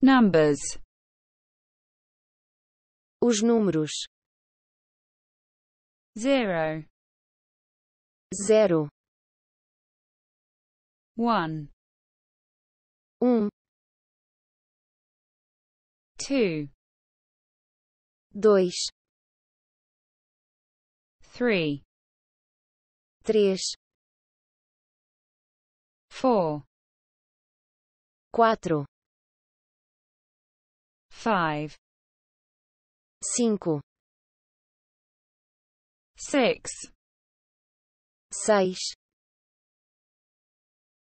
Numbers. Os números. Zero. Zero. One. Um. Two. dois, three, três, four, quatro, five, cinco, six, seis,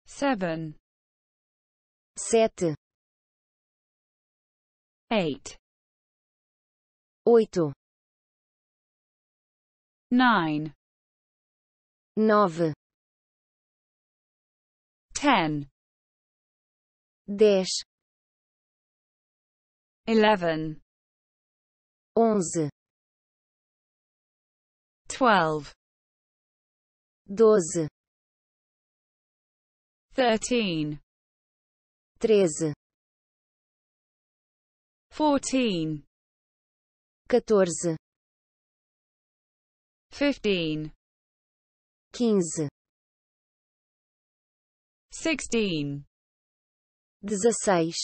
seven, sete, eight, oito, nine, nove, ten, dez, eleven, onze, twelve, doze, thirteen, treze, fourteen, 14 15 15 16 16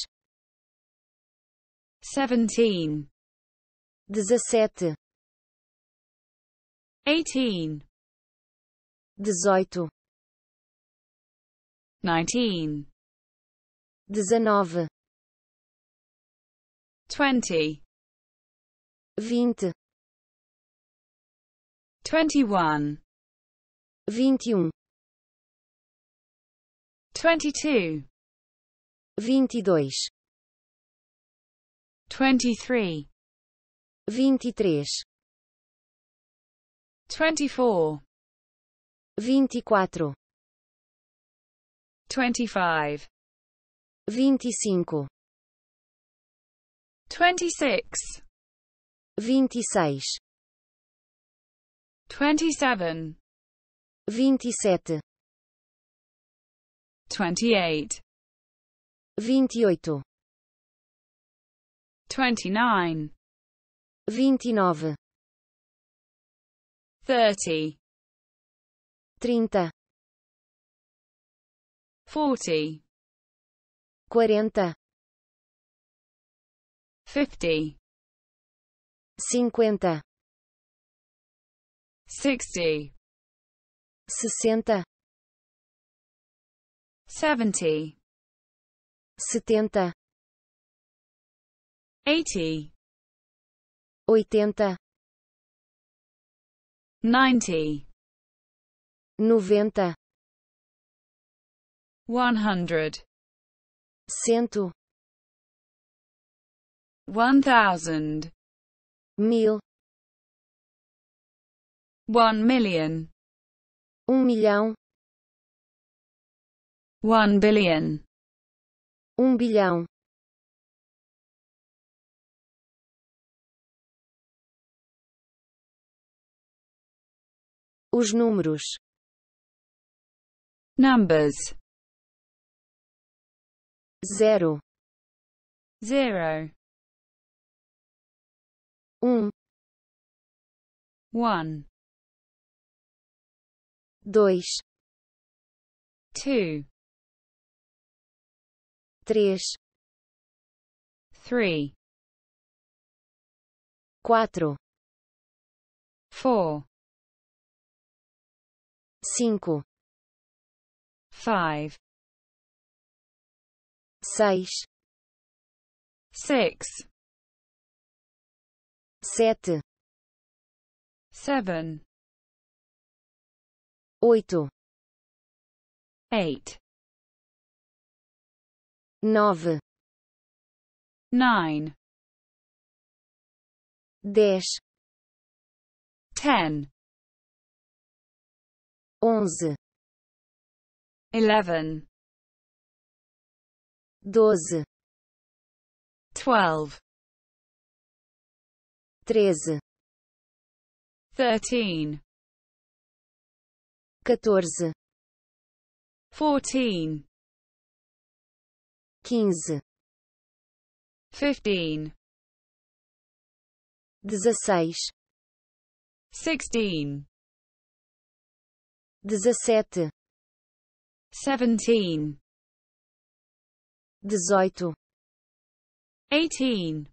17 17 18 18 19 19 20 vinte, twenty one, vinte e um, twenty two, vinte e dois, twenty three, vinte e três, twenty four, vinte e quatro, twenty five, vinte e cinco, twenty six. 26 27 27 28 28 29 29 30 30 40 40 50 cinquenta, sixty, sessenta, seventy, setenta, eighty, oitenta, ninety, noventa, one hundred, cento, one thousand mil, one million, um milhão, one billion, um bilhão, os números, numbers, zero, zero. Um. One. Dois. Two. Três. Three. Quatro. Four. Cinco. Five. Seis. Six sete, seven, oito, eight, nove, nine, dez, ten, onze, eleven, doze, twelve treze, 13 quatorze, 14 quinze, 15 dezesseis, 16 dezessete, seventeen, dezoito, 18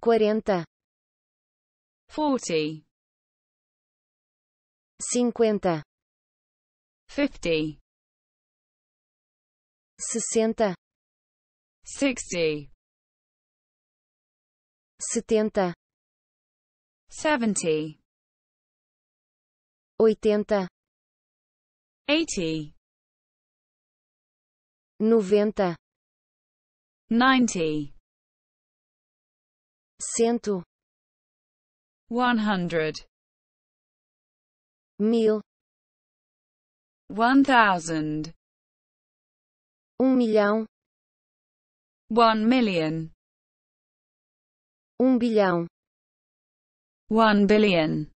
quarenta, forty, cinquenta, fifty, sessenta, sixty, setenta, seventy, oitenta, eighty, noventa, ninety cento, one hundred, mil, one thousand, um milhão, one million, um bilhão, one billion.